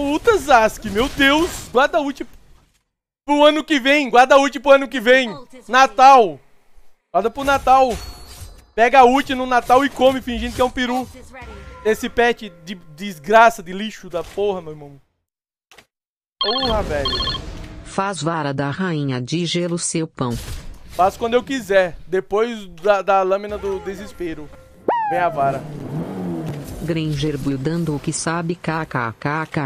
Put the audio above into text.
Luta Zask, meu Deus. Guarda ult pro ano que vem. Guarda ult pro ano que vem. Natal. Guarda pro Natal. Pega a ult no Natal e come, fingindo que é um peru. Esse pet de desgraça, de lixo da porra, meu irmão. Porra, velho. Faz vara da rainha de gelo seu pão. Faço quando eu quiser, depois da, da lâmina do desespero. Vem a vara. Granger buildando o que sabe kkkk.